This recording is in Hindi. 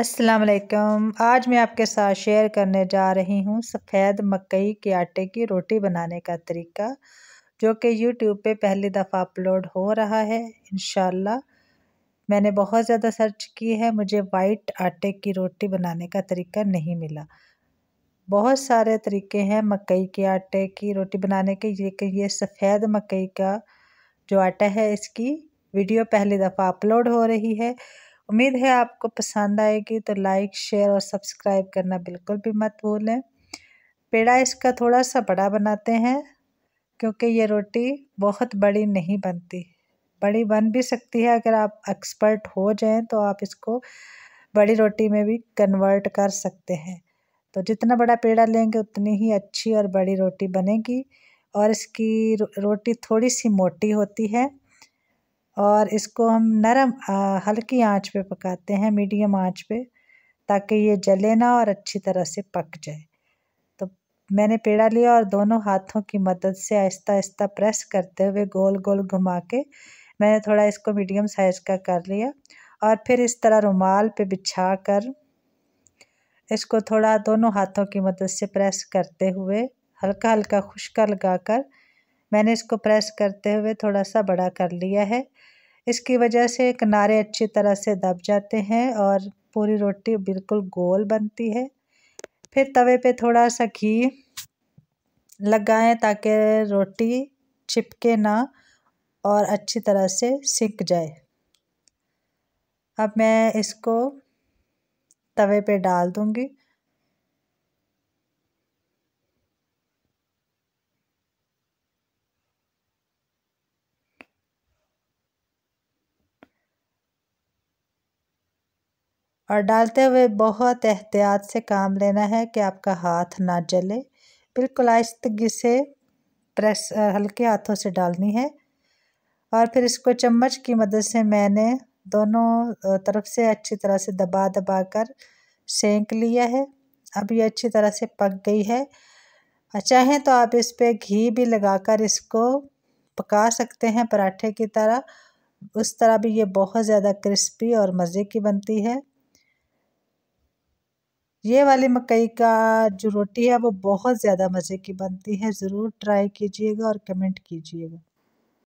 अस्सलाम वालेकुम आज मैं आपके साथ शेयर करने जा रही हूँ सफ़ेद मकई के आटे की रोटी बनाने का तरीका जो कि यूट्यूब पे पहली दफ़ा अपलोड हो रहा है इन मैंने बहुत ज़्यादा सर्च की है मुझे वाइट आटे की रोटी बनाने का तरीका नहीं मिला बहुत सारे तरीके हैं मकई के आटे की रोटी बनाने के ये कि ये सफ़ेद मकई का जो आटा है इसकी वीडियो पहली दफ़ा अपलोड हो रही है उम्मीद है आपको पसंद आएगी तो लाइक शेयर और सब्सक्राइब करना बिल्कुल भी मत भूलें पेड़ा इसका थोड़ा सा बड़ा बनाते हैं क्योंकि ये रोटी बहुत बड़ी नहीं बनती बड़ी बन भी सकती है अगर आप एक्सपर्ट हो जाएं तो आप इसको बड़ी रोटी में भी कन्वर्ट कर सकते हैं तो जितना बड़ा पेड़ा लेंगे उतनी ही अच्छी और बड़ी रोटी बनेगी और इसकी रोटी थोड़ी सी मोटी होती है और इसको हम नरम हल्की आंच पे पकाते हैं मीडियम आंच पे ताकि ये जले ना और अच्छी तरह से पक जाए तो मैंने पेड़ा लिया और दोनों हाथों की मदद से आहिस्ता आहिस्ता प्रेस करते हुए गोल गोल घुमा के मैंने थोड़ा इसको मीडियम साइज़ का कर लिया और फिर इस तरह रुमाल पे बिछा कर इसको थोड़ा दोनों हाथों की मदद से प्रेस करते हुए हल्का हल्का खुशका लगा कर मैंने इसको प्रेस करते हुए थोड़ा सा बड़ा कर लिया है इसकी वजह से किनारे अच्छी तरह से दब जाते हैं और पूरी रोटी बिल्कुल गोल बनती है फिर तवे पे थोड़ा सा घी लगाएं ताकि रोटी चिपके ना और अच्छी तरह से सिक जाए अब मैं इसको तवे पे डाल दूँगी और डालते हुए बहुत एहतियात से काम लेना है कि आपका हाथ ना जले बिल्कुल आहिस्तगी से प्रेस हल्के हाथों से डालनी है और फिर इसको चम्मच की मदद से मैंने दोनों तरफ से अच्छी तरह से दबा दबा कर सेंक लिया है अब ये अच्छी तरह से पक गई है चाहें तो आप इस पर घी भी लगाकर इसको पका सकते हैं पराठे की तरह उस तरह भी ये बहुत ज़्यादा क्रिस्पी और मज़े की बनती है ये वाली मकई का जो रोटी है वो बहुत ज़्यादा मज़े की बनती है ज़रूर ट्राई कीजिएगा और कमेंट कीजिएगा